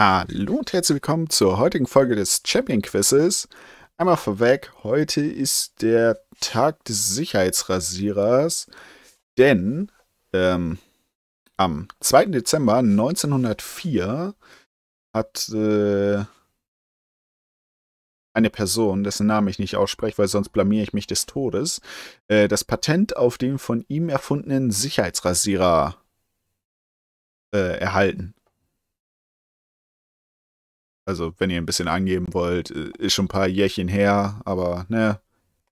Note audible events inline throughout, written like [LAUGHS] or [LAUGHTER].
Hallo und herzlich willkommen zur heutigen Folge des Champion Quizzes. Einmal vorweg, heute ist der Tag des Sicherheitsrasierers, denn ähm, am 2. Dezember 1904 hat äh, eine Person, dessen Namen ich nicht ausspreche, weil sonst blamiere ich mich des Todes, äh, das Patent auf den von ihm erfundenen Sicherheitsrasierer äh, erhalten. Also, wenn ihr ein bisschen angeben wollt, äh, ist schon ein paar Jährchen her, aber ne,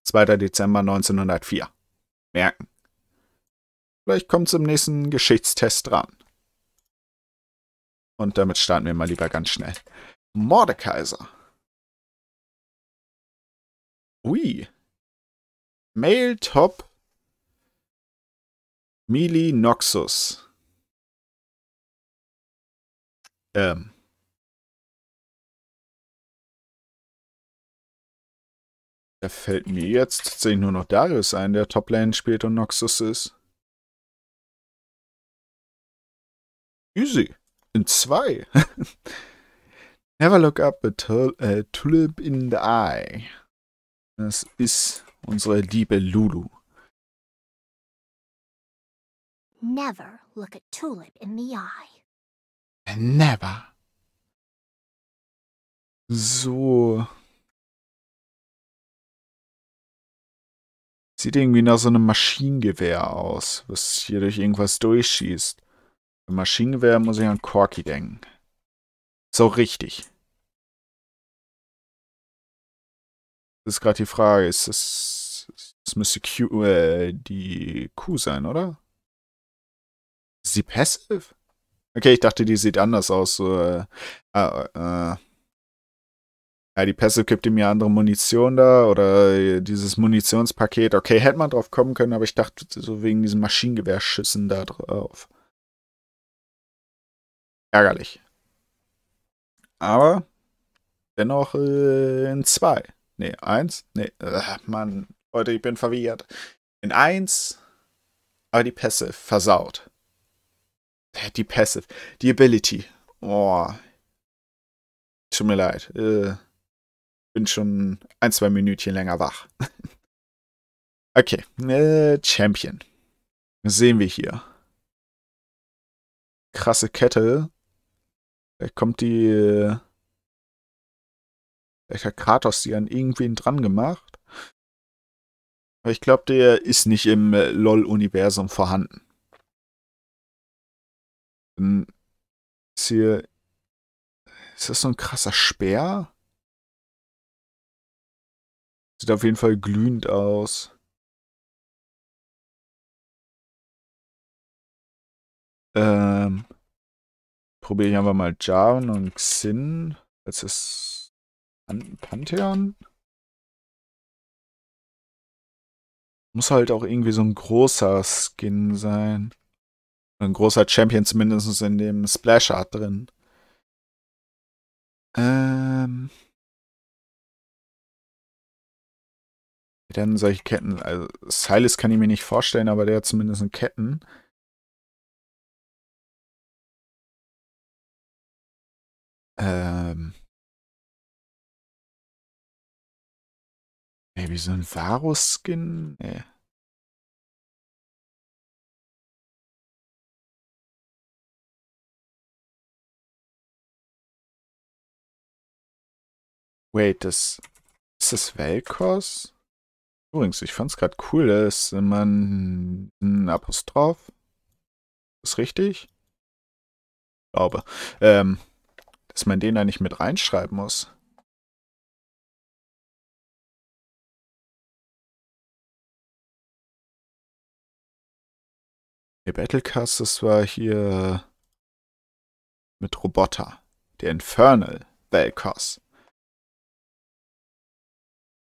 2. Dezember 1904. Merken. Vielleicht kommt es im nächsten Geschichtstest dran. Und damit starten wir mal lieber ganz schnell. Mordekaiser. Ui. Mail Top Mili Noxus. Ähm. Da fällt mir jetzt tatsächlich nur noch Darius ein, der Toplane spielt und Noxus ist. Easy. In zwei. [LAUGHS] Never look up a äh, tulip in the eye. Das ist unsere liebe Lulu. Never look a tulip in the eye. Never. So. Sieht irgendwie nach so einem Maschinengewehr aus, was hier durch irgendwas durchschießt. Im Maschinengewehr muss ich an Corky denken. So richtig. Das ist gerade die Frage, ist das... Das müsste Q, äh, die Q sein, oder? Ist sie passive? Okay, ich dachte, die sieht anders aus. So, äh, ah, äh, ja, die Pässe gibt ihm ja andere Munition da oder dieses Munitionspaket. Okay, hätte man drauf kommen können, aber ich dachte so wegen diesen Maschinengewehrschüssen da drauf. Ärgerlich. Aber dennoch äh, in zwei. Nee, eins. Nee, Ach, äh, Mann, Leute, ich bin verwirrt. In eins, aber die Pässe versaut. Äh, die Passive, die Ability. Oh. Tut mir leid. Äh bin schon ein, zwei Minütchen länger wach. [LAUGHS] okay, äh, Champion. Das sehen wir hier. Krasse Kette. Da kommt die... Vielleicht äh, hat Kratos die an irgendwen dran gemacht? Aber ich glaube, der ist nicht im äh, LOL-Universum vorhanden. ist hier... Ist das so ein krasser Speer? Sieht auf jeden Fall glühend aus. Ähm, probiere ich einfach mal Jarn und Xin. Das ist Pan Pantheon. Muss halt auch irgendwie so ein großer Skin sein. Ein großer Champion, zumindest in dem Splash Art drin. Ähm. Denn solche Ketten, also Silas kann ich mir nicht vorstellen, aber der hat zumindest einen Ketten. Ähm. Ey, wie so ein Varus-Skin? Nee. Wait, das. Ist das Velkos? Übrigens, ich fand es gerade cool, dass man ein Apostroph. Ist richtig? Glaube. Ähm, dass man den da nicht mit reinschreiben muss. Der Battlecast, das war hier mit Roboter. Der Infernal Valkos.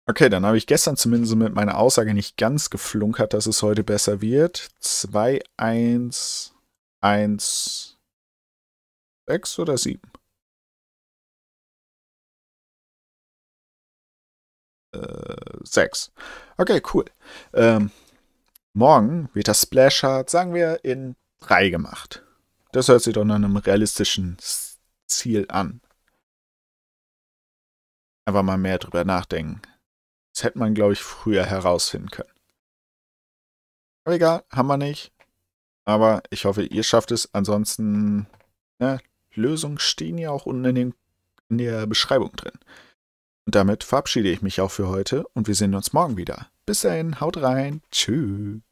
Okay, dann habe ich gestern zumindest mit meiner Aussage nicht ganz geflunkert, dass es heute besser wird. 2, 1, 1, 6 oder 7? Äh, 6. Okay, cool. Ähm, morgen wird das Splash-Chart, sagen wir, in 3 gemacht. Das hört sich doch nach einem realistischen Ziel an. Einfach mal mehr drüber nachdenken. Das hätte man, glaube ich, früher herausfinden können. Aber egal, haben wir nicht. Aber ich hoffe, ihr schafft es. Ansonsten, ne, Lösungen stehen ja auch unten in, den, in der Beschreibung drin. Und damit verabschiede ich mich auch für heute und wir sehen uns morgen wieder. Bis dahin, haut rein. Tschüss.